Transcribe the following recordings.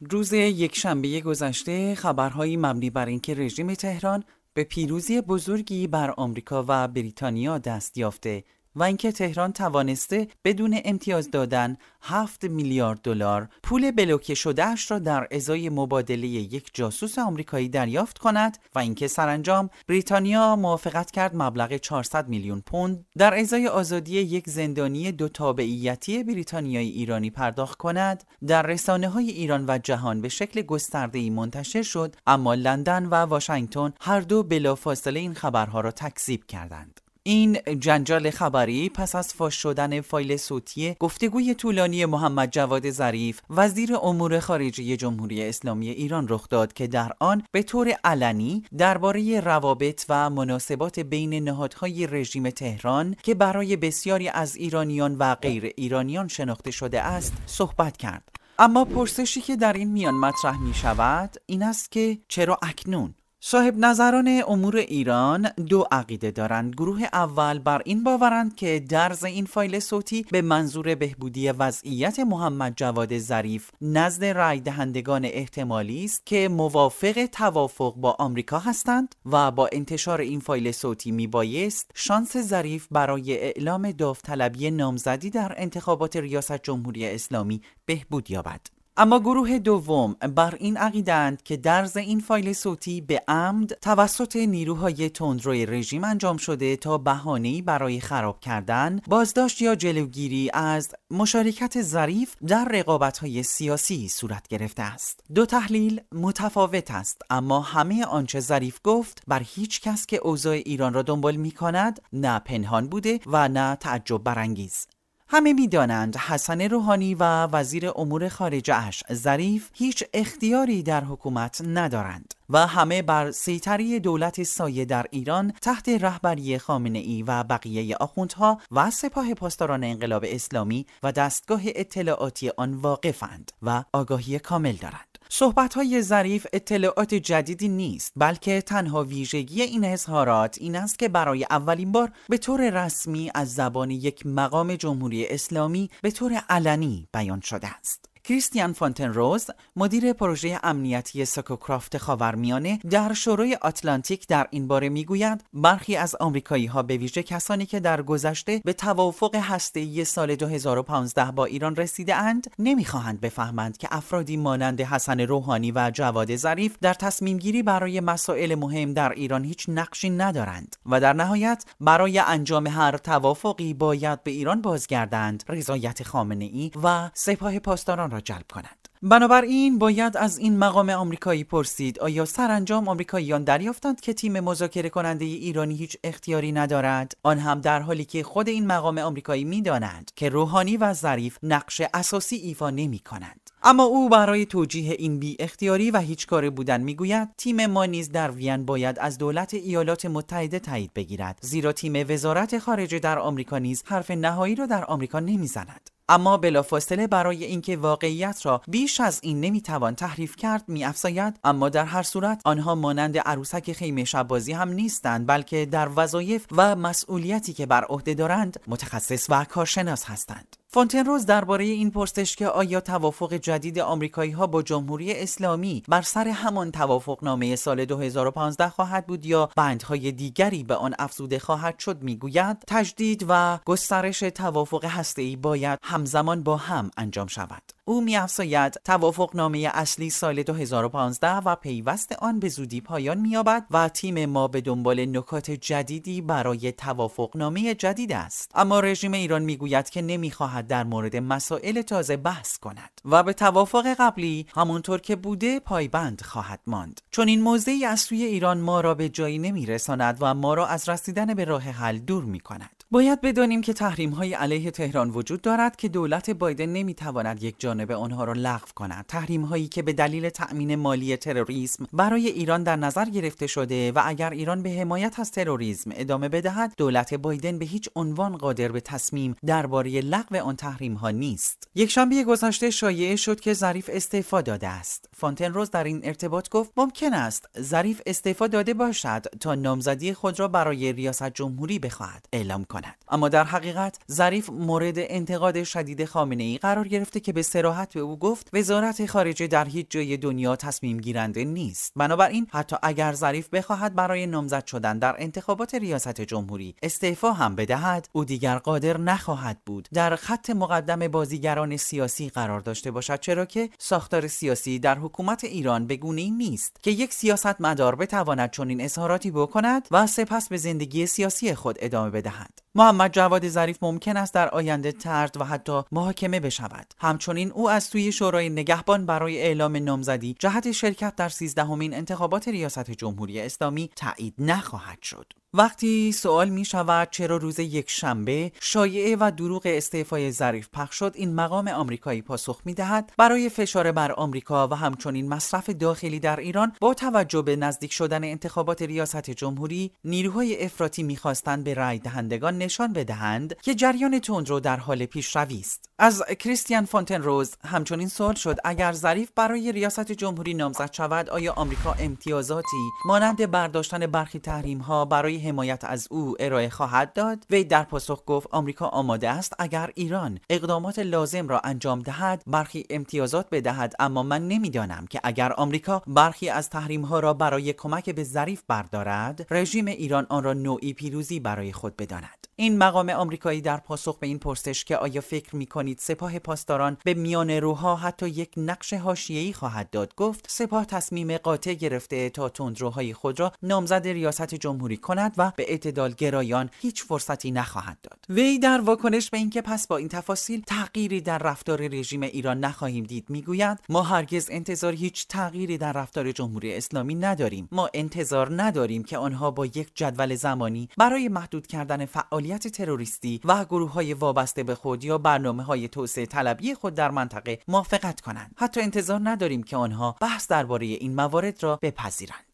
روز یک شنبه گذشته خبرهایی مبنی بر اینکه رژیم تهران به پیروزی بزرگی بر آمریکا و بریتانیا دست یافته و اینکه تهران توانسته بدون امتیاز دادن 7 میلیارد دلار پول بلوکه شدهش را در ازای مبادله یک جاسوس آمریکایی دریافت کند و اینکه سرانجام بریتانیا موافقت کرد مبلغ 400 میلیون پوند در ازای آزادی یک زندانی دو تابعیتی بریتانیایی ایرانی پرداخت کند در رسانه های ایران و جهان به شکل گسترده ای منتشر شد اما لندن و واشنگتن هر دو بلافاصله این خبرها را تکذیب کردند این جنجال خبری پس از فاش شدن فایل صوتی گفتگوی طولانی محمد جواد ظریف وزیر امور خارجه جمهوری اسلامی ایران رخ داد که در آن به طور علنی درباره روابط و مناسبات بین نهادهای رژیم تهران که برای بسیاری از ایرانیان و غیر ایرانیان شناخته شده است صحبت کرد اما پرسشی که در این میان مطرح می شود این است که چرا اکنون صاحب نظران امور ایران دو عقیده دارند گروه اول بر این باورند که درز این فایل صوتی به منظور بهبودی وضعیت محمد جواد ظریف نزد رای دهندگان احتمالی است که موافق توافق با آمریکا هستند و با انتشار این فایل صوتی می بایست شانس ظریف برای اعلام داوطلبی نامزدی در انتخابات ریاست جمهوری اسلامی بهبود یابد اما گروه دوم بر این عقیدند که درز این فایل صوتی به عمد توسط نیروهای تندروی رژیم انجام شده تا بهانه‌ای برای خراب کردن، بازداشت یا جلوگیری از مشارکت ظریف در رقابت‌های سیاسی صورت گرفته است. دو تحلیل متفاوت است، اما همه آنچه ظریف گفت بر هیچ کس که اوضاع ایران را دنبال می‌کند نه پنهان بوده و نه تعجب برانگیز. همه میدانند حسن روحانی و وزیر امور خارجه ظریف هیچ اختیاری در حکومت ندارند و همه بر سیطری دولت سایه در ایران تحت رهبری خامنه ای و بقیه آخوندها و سپاه پاسداران انقلاب اسلامی و دستگاه اطلاعاتی آن واقفند و آگاهی کامل دارند صحبت های ظریف اطلاعات جدیدی نیست بلکه تنها ویژگی این اظهارات این است که برای اولین بار به طور رسمی از زبان یک مقام جمهوری اسلامی به طور علنی بیان شده است کریستیان روز مدیر پروژه امنیتی ساکوکرافت خاورمیانه در شورای آتلانتیک در این باره میگوید برخی از آمریکایی ها به ویژه کسانی که در گذشته به توافق هسته سال 2015 با ایران رسیده اند نمیخواهند بفهمند که افرادی مانند حسن روحانی و جواد ظریف در تصمیم گیری برای مسائل مهم در ایران هیچ نقشی ندارند و در نهایت برای انجام هر توافقی باید به ایران بازگردند رضایت خامنه ای و سپاه پاسداران را جلب کنند بنابراین باید از این مقام آمریکایی پرسید آیا سرانجام آمریکاییان دریافتند که تیم مذاکره کننده ایرانی هیچ اختیاری ندارد آن هم در حالی که خود این مقام آمریکایی میدانند که روحانی و ظریف نقش اساسی ایفا نمی کنند اما او برای توجیه این بی اختیاری و هیچ کار بودن میگوید تیم ما نیز در وین باید از دولت ایالات متحده تایید بگیرد زیرا تیم وزارت خارجه در آمریکا نیز حرف نهایی را در آمریکا نمیزند اما بلافاصله برای اینکه واقعیت را بیش از این نمیتوان تحریف کرد میافزاید اما در هر صورت آنها مانند عروسک خیمه شبازی هم نیستند بلکه در وظایف و مسئولیتی که بر عهده دارند متخصص و کارشناس هستند روز درباره این پرسش که آیا توافق جدید آمریکایی ها با جمهوری اسلامی بر سر همان توافق نامه سال 2015 خواهد بود یا بندهای دیگری به آن افزوده خواهد شد میگوید تجدید و گسترش توافق هسته‌ای باید همزمان با هم انجام شود او میافزاید توافقنامه اصلی سال 2015 و پیوست آن به زودی پایان مییابد و تیم ما به دنبال نکات جدیدی برای توافقنامه جدید است اما رژیم ایران میگوید که نمیخواهد در مورد مسائل تازه بحث کند و به توافق قبلی همونطور که بوده پایبند خواهد ماند چون این موضعی از سوی ایران ما را به جایی نمیرساند و ما را از رسیدن به راه حل دور می باید بدانیم که تحریم های علیه تهران وجود دارد که دولت بایدن نمیتواند یک جانبه آنها را لغو کند تحریم هایی که به دلیل تأمین مالی تروریسم برای ایران در نظر گرفته شده و اگر ایران به حمایت از تروریسم ادامه بدهد دولت بایدن به هیچ عنوان قادر به تصمیم درباره لغو آن تحریم ها نیست شنبه گذشته شایعه شد که ظریف استعفا داده است فانتن روز در این ارتباط گفت ممکن است ظریف استعفا داده باشد تا نامزدی خود را برای ریاست جمهوری بخواهد اعلام کند اما در حقیقت ظریف مورد انتقاد شدید خامنه ای قرار گرفته که به سراحت به او گفت وزارت خارجه در هیچ جای دنیا تصمیم گیرنده نیست بنابراین حتی اگر ظریف بخواهد برای نامزد شدن در انتخابات ریاست جمهوری استعفا هم بدهد او دیگر قادر نخواهد بود در خط مقدم بازیگران سیاسی قرار داشته باشد چرا که ساختار سیاسی در حکومت ایران بگونه ای نیست که یک سیاستمدار بتواند چنین اظهاراتی بکند و سپس به زندگی سیاسی خود ادامه بدهد محمد جواد ظریف ممکن است در آینده ترد و حتی محاکمه بشود همچنین او از سوی شورای نگهبان برای اعلام نامزدی جهت شرکت در سیزدهمین انتخابات ریاست جمهوری اسلامی تایید نخواهد شد وقتی سوال می شود چرا روز یک شنبه شایعه و دروغ استعفای ظریف پخش شد این مقام آمریکایی پاسخ می دهد برای فشار بر آمریکا و همچنین مصرف داخلی در ایران با توجه به نزدیک شدن انتخابات ریاست جمهوری نیروهای افراطی میخواستند به رای دهندگان نشان بدهند که جریان تندرو در حال پیشروی است از کریستیان فونتن روز همچنین سوال شد اگر ظریف برای ریاست جمهوری نامزد شود آیا آمریکا امتیازاتی مانند برداشتن برخی تحریم ها برای حمایت از او ارائه خواهد داد وی در پاسخ گفت آمریکا آماده است اگر ایران اقدامات لازم را انجام دهد برخی امتیازات بدهد اما من نمیدانم که اگر آمریکا برخی از تحریم ها را برای کمک به ظریف بردارد رژیم ایران آن را نوعی پیروزی برای خود بداند این مقام آمریکایی در پاسخ به این پرسش که آیا فکر می کنید سپاه پاسداران به میان روها حتی یک نقش حاشیه‌ای خواهد داد گفت سپاه تصمیم قاطع گرفته تا تندروهای خود را نامزد ریاست جمهوری کند و به اعتدال گرایان هیچ فرصتی نخواهد داد وی در واکنش به اینکه پس با این تفاصیل تغییری در رفتار رژیم ایران نخواهیم دید میگوید ما هرگز انتظار هیچ تغییری در رفتار جمهوری اسلامی نداریم ما انتظار نداریم که آنها با یک جدول زمانی برای محدود کردن فعالیت تروریستی و گروه های وابسته به خود یا برنامه های توسعه طلبی خود در منطقه موافقت کنند حتی انتظار نداریم که آنها بحث درباره این موارد را بپذیرند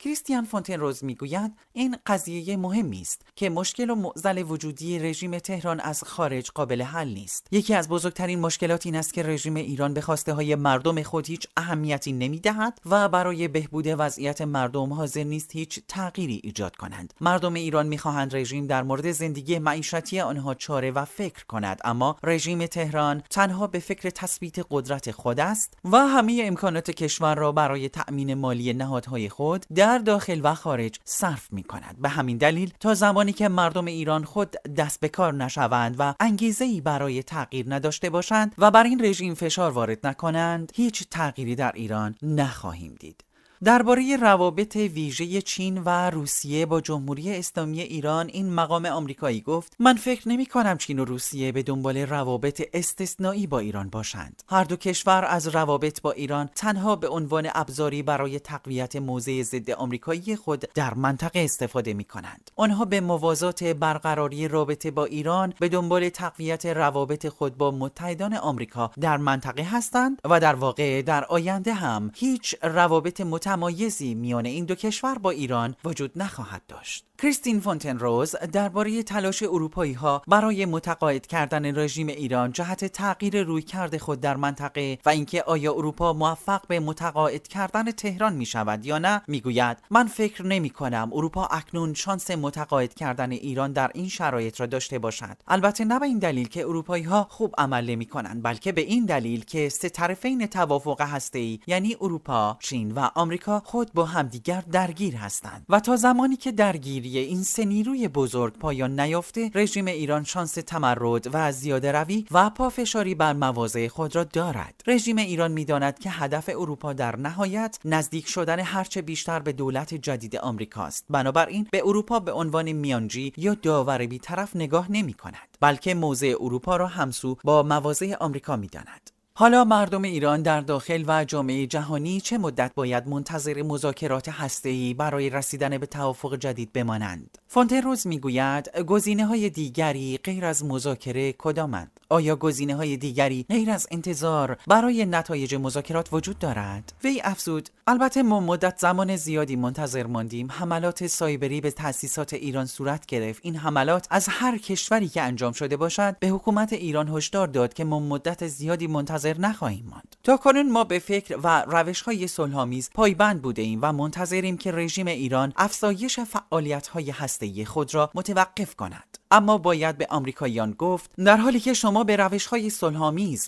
کریستیان روز میگوید این قضیه مهمی است که مشکل و معضل وجودی رژیم تهران از خارج قابل حل نیست یکی از بزرگترین مشکلات این است که رژیم ایران به خواسته های مردم خود هیچ اهمیتی نمیدهد و برای بهبود وضعیت مردم حاضر نیست هیچ تغییری ایجاد کنند مردم ایران میخواهند رژیم در مورد زندگی معیشتی آنها چاره و فکر کند اما رژیم تهران تنها به فکر تثبیت قدرت خود است و همه امکانات کشور را برای تأمین مالی نهادهای خود در در داخل و خارج صرف می کند به همین دلیل تا زمانی که مردم ایران خود دست به کار نشوند و انگیزه ای برای تغییر نداشته باشند و بر این رژیم فشار وارد نکنند هیچ تغییری در ایران نخواهیم دید درباره روابط ویژه چین و روسیه با جمهوری اسلامی ایران این مقام آمریکایی گفت من فکر نمی کنم چین و روسیه به دنبال روابط استثنایی با ایران باشند هر دو کشور از روابط با ایران تنها به عنوان ابزاری برای تقویت موضع ضد آمریکایی خود در منطقه استفاده می کنند آنها به موازات برقراری رابطه با ایران به دنبال تقویت روابط خود با متحدان آمریکا در منطقه هستند و در واقع در آینده هم هیچ روابط متمایزی میان این دو کشور با ایران وجود نخواهد داشت کریستین فونتن روز درباره تلاش اروپایی ها برای متقاعد کردن رژیم ایران جهت تغییر کرده خود در منطقه و اینکه آیا اروپا موفق به متقاعد کردن تهران می شود یا نه میگوید من فکر نمی کنم اروپا اکنون شانس متقاعد کردن ایران در این شرایط را داشته باشد البته نه به این دلیل که اروپایی ها خوب عمل نمی بلکه به این دلیل که سه طرفین توافق هسته ای یعنی اروپا چین و آمریکا خود با همدیگر درگیر هستند و تا زمانی که درگیری این سه نیروی بزرگ پایان نیافته رژیم ایران شانس تمرد و زیاده روی و پافشاری بر مواضع خود را دارد رژیم ایران میداند که هدف اروپا در نهایت نزدیک شدن هرچه بیشتر به دولت جدید آمریکاست بنابراین به اروپا به عنوان میانجی یا داور بیطرف نگاه نمی کند بلکه موضع اروپا را همسو با مواضع آمریکا میداند حالا مردم ایران در داخل و جامعه جهانی چه مدت باید منتظر مذاکرات هسته‌ای برای رسیدن به توافق جدید بمانند؟ فونتروز میگوید گزینه های دیگری غیر از مذاکره کدامند؟ آیا گزینه های دیگری غیر از انتظار برای نتایج مذاکرات وجود دارد؟ وی افزود البته ما مدت زمان زیادی منتظر ماندیم حملات سایبری به تأسیسات ایران صورت گرفت این حملات از هر کشوری که انجام شده باشد به حکومت ایران هشدار داد که ما مدت زیادی منتظر نخواهیم ماند تاکنون ما به فکر و روش های صلحآمیز پایبند بوده ایم و منتظریم که رژیم ایران افزایش فعالیت های خود را متوقف کند اما باید به آمریکاییان گفت در حالی که شما به روش های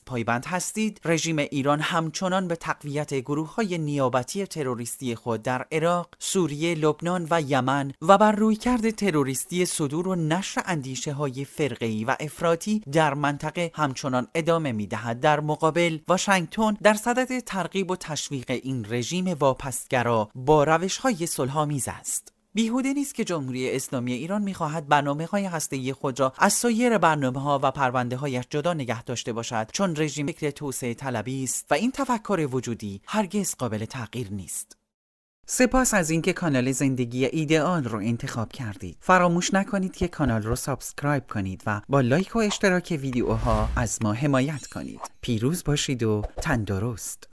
پایبند هستید رژیم ایران همچنان به تقویت گروه های نیابتی تروریستی خود در عراق سوریه لبنان و یمن و بر رویکرد تروریستی صدور و نشر اندیشه های فرقی و افراطی در منطقه همچنان ادامه میدهد در مقابل واشنگتن در صدد ترغیب و تشویق این رژیم واپسگرا با روش های است بیهوده نیست که جمهوری اسلامی ایران میخواهد برنامه های هسته خود را از سایر برنامه ها و پرونده جدا نگه داشته باشد چون رژیم فکر توسعه طلبی است و این تفکر وجودی هرگز قابل تغییر نیست. سپاس از اینکه کانال زندگی ایدئال رو انتخاب کردید. فراموش نکنید که کانال رو سابسکرایب کنید و با لایک و اشتراک ویدیوها از ما حمایت کنید. پیروز باشید و تندرست.